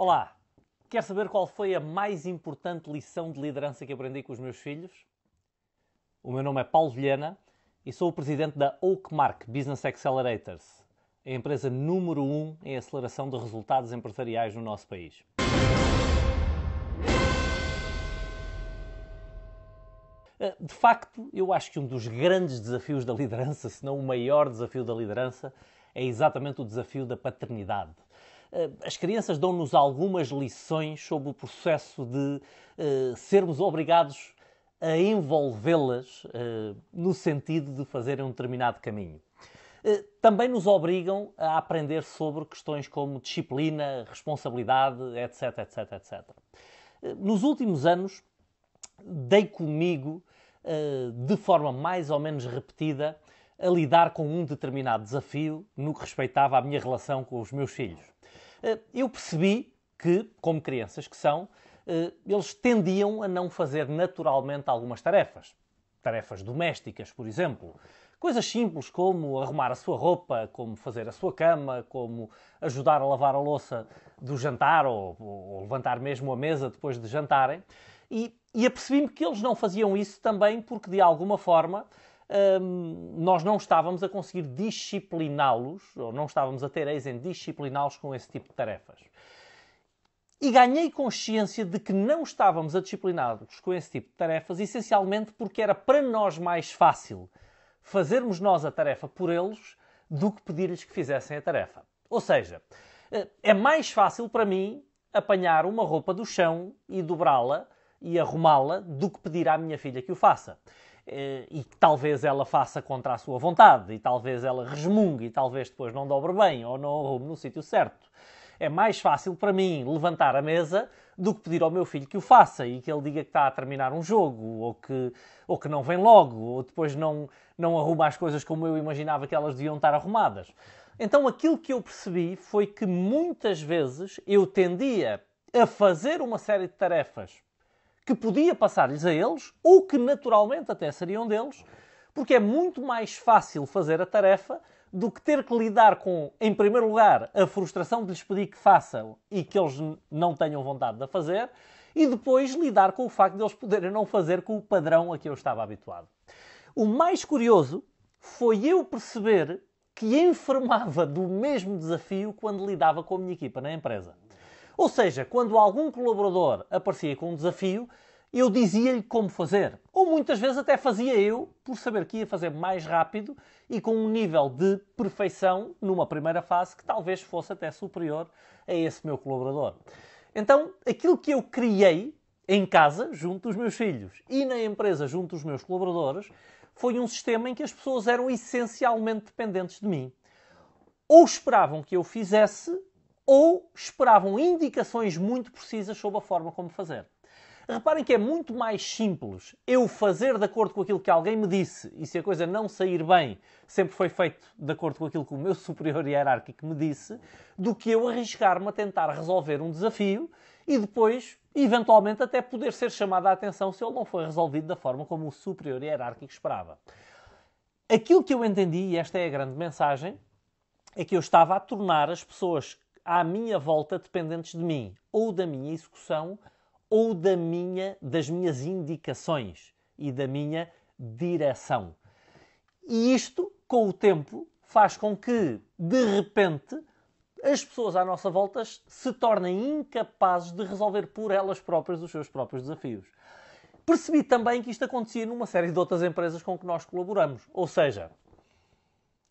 Olá! Quer saber qual foi a mais importante lição de liderança que aprendi com os meus filhos? O meu nome é Paulo Vilhena e sou o presidente da Oakmark Business Accelerators, a empresa número um em aceleração de resultados empresariais no nosso país. Eh, de facto, eu acho que um dos grandes desafios da liderança, se não o maior desafio da liderança, é exatamente o desafio da paternidade eh, as crianças dão-nos algumas lições sobre o processo de uh, sermos obrigados a envolvê-las uh, no sentido de fazerem um determinado caminho. também nos obrigam a aprender sobre questões como disciplina, responsabilidade, etc, etc, etc. Nos últimos anos, dei comigo, de forma mais ou menos repetida, a lidar com um determinado desafio no que respeitava à minha relação com os meus filhos. Eh, eu percebi que, como crianças que são, eh, eles tendiam a não fazer naturalmente algumas tarefas. Tarefas domésticas, por exemplo. Coisas simples como arrumar a sua roupa, como fazer a sua cama, como ajudar a lavar a louça do jantar ou, ou levantar mesmo a mesa depois de jantarem. E, e apercebi-me que eles não faziam isso também porque, de alguma forma, nós não estávamos a conseguir discipliná-los, ou não estávamos a ter eis em discipliná-los com esse tipo de tarefas. E ganhei consciência de que não estávamos a disciplinar los com esse tipo de tarefas, essencialmente porque era para nós mais fácil fazermos nós a tarefa por eles do que pedir-lhes que fizessem a tarefa. Ou seja, eh, é mais fácil para mim apanhar uma roupa do chão e dobrá-la e arrumá-la do que pedir à minha filha que o faça. Eh, e que talvez ela faça contra a sua vontade, e talvez ela resmungue, e talvez depois não dobre bem ou não arrume no sítio certo. É mais fácil para mim levantar a mesa do que pedir ao meu filho que o faça e que ele diga que está a terminar um jogo, ou que, ou que não vem logo, ou depois não, não arruma as coisas como eu imaginava que elas deviam estar arrumadas. Então aquilo que eu percebi foi que muitas vezes eu tendia a fazer uma série de tarefas que podia passar-lhes a eles, ou que naturalmente até seriam deles, porque é muito mais fácil fazer a tarefa do que ter que lidar com, em primeiro lugar, a frustração de lhes pedir que façam e que eles não tenham vontade de a fazer, e depois lidar com o facto de eles poderem não fazer com o padrão a que eu estava habituado. O mais curioso foi eu perceber que enfermava do mesmo desafio quando lidava com a minha equipa na empresa. Ou seja, quando algum colaborador aparecia com um desafio, eu dizia-lhe como fazer. Ou muitas vezes até fazia eu, por saber que ia fazer mais rápido e com um nível de perfeição numa primeira fase que talvez fosse até superior a esse meu colaborador. Então, aquilo que eu criei em casa, junto dos meus filhos, e na empresa, junto dos meus colaboradores, foi um sistema em que as pessoas eram essencialmente dependentes de mim. Ou esperavam que eu fizesse, ou esperavam indicações muito precisas sobre a forma como fazer. Reparem que é muito mais simples eu fazer de acordo com aquilo que alguém me disse e se a coisa não sair bem, sempre foi feito de acordo com aquilo que o meu superior hierárquico me disse, do que eu arriscar-me a tentar resolver um desafio e depois, eventualmente, até poder ser chamado a atenção se ele não foi resolvido da forma como o superior hierárquico esperava. Aquilo que eu entendi, e esta é a grande mensagem, é que eu estava a tornar as pessoas à minha volta dependentes de mim, ou da minha execução, ou da minha, das minhas indicações e da minha direção. E isto, com o tempo, faz com que, de repente, as pessoas à nossa volta se tornem incapazes de resolver por elas próprias os seus próprios desafios. Percebi também que isto acontecia numa série de outras empresas com que nós colaboramos. Ou seja,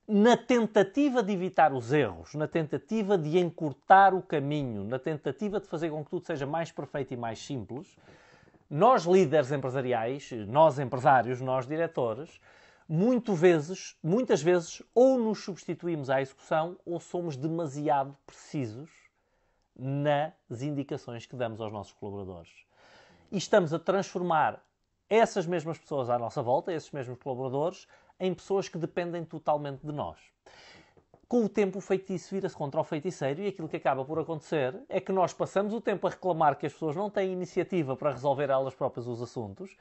na tentativa de evitar os erros, na tentativa de encurtar o caminho, na tentativa de fazer com que tudo seja mais perfeito e mais simples, nós líderes empresariais, nós empresários, nós diretores, muito vezes, muitas vezes, ou nos substituímos à execução ou somos demasiado precisos nas indicações que damos aos nossos colaboradores. E estamos a transformar essas mesmas pessoas à nossa volta, esses mesmos colaboradores, em pessoas que dependem totalmente de nós. Com o tempo, o feitiço vira-se contra o feiticeiro e aquilo que acaba por acontecer é que nós passamos o tempo a reclamar que as pessoas não têm iniciativa para resolver elas próprias os assuntos,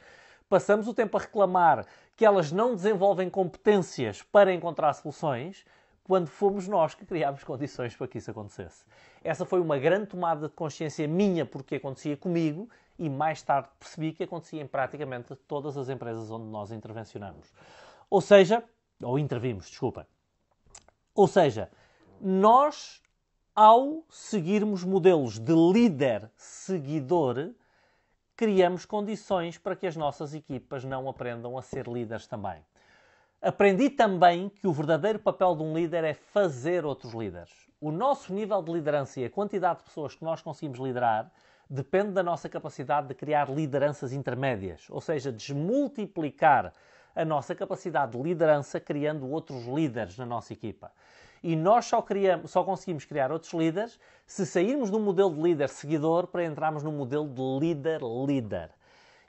passamos o tempo a reclamar que elas não desenvolvem competências para encontrar soluções, quando fomos nós que criámos condições para que isso acontecesse. Essa foi uma grande tomada de consciência minha porque acontecia comigo e mais tarde percebi que acontecia em praticamente todas as empresas onde nós intervencionamos. Ou seja, ou intervimos, desculpa. Ou seja, nós, ao seguirmos modelos de líder-seguidor, criamos condições para que as nossas equipas não aprendam a ser líderes também. Aprendi também que o verdadeiro papel de um líder é fazer outros líderes. O nosso nível de liderança e a quantidade de pessoas que nós conseguimos liderar depende da nossa capacidade de criar lideranças intermédias, ou seja, desmultiplicar a nossa capacidade de liderança criando outros líderes na nossa equipa. E nós só, criamos, só conseguimos criar outros líderes se sairmos do modelo de líder-seguidor para entrarmos no modelo de líder-líder.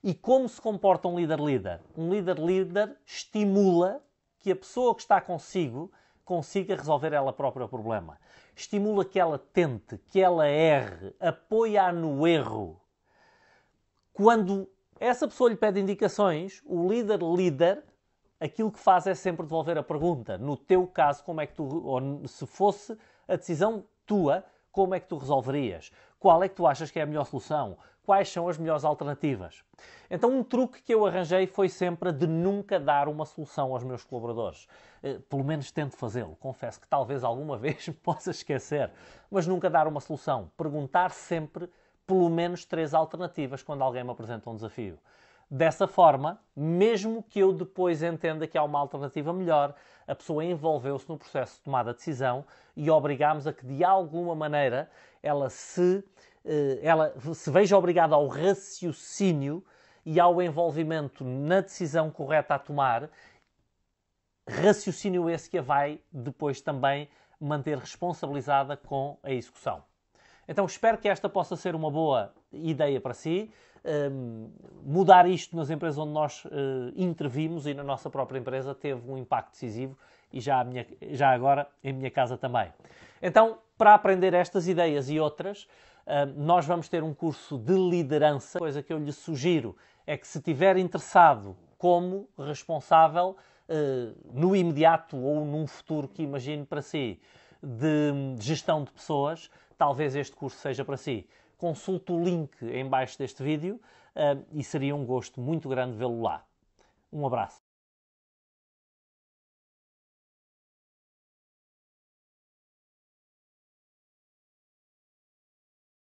E como se comporta um líder-líder? Um líder-líder estimula que a pessoa que está consigo consiga resolver ela própria o problema estimula que ela tente, que ela erre, apoia-a no erro. Quando essa pessoa lhe pede indicações, o líder líder, aquilo que faz é sempre devolver a pergunta. No teu caso, como é que tu, ou se fosse a decisão tua, como é que tu resolverias? Qual é que tu achas que é a melhor solução? quais são as melhores alternativas. Então, um truque que eu arranjei foi sempre de nunca dar uma solução aos meus colaboradores. Eh, pelo menos tento fazê-lo. Confesso que talvez alguma vez possa esquecer, mas nunca dar uma solução. Perguntar sempre pelo menos três alternativas quando alguém me apresenta um desafio. Dessa forma, mesmo que eu depois entenda que há uma alternativa melhor, a pessoa envolveu-se no processo de tomada de decisão e obrigamos a que, de alguma maneira, ela se eh, ela se veja obrigada ao raciocínio e ao envolvimento na decisão correta a tomar, raciocínio esse que a vai depois também manter responsabilizada com a execução. Então espero que esta possa ser uma boa ideia para si. Um, ehm, mudar isto nas empresas onde nós uh, intervimos e na nossa própria empresa teve um impacto decisivo e já, minha, já agora em minha casa também. Então, para aprender estas ideias e outras, nós vamos ter um curso de liderança. A coisa que eu lhe sugiro é que, se estiver interessado como responsável, eh, no imediato ou num futuro que imagine para si, de gestão de pessoas, talvez este curso seja para si. Consulte o link em baixo deste vídeo e seria um gosto muito grande vê-lo lá. Um abraço.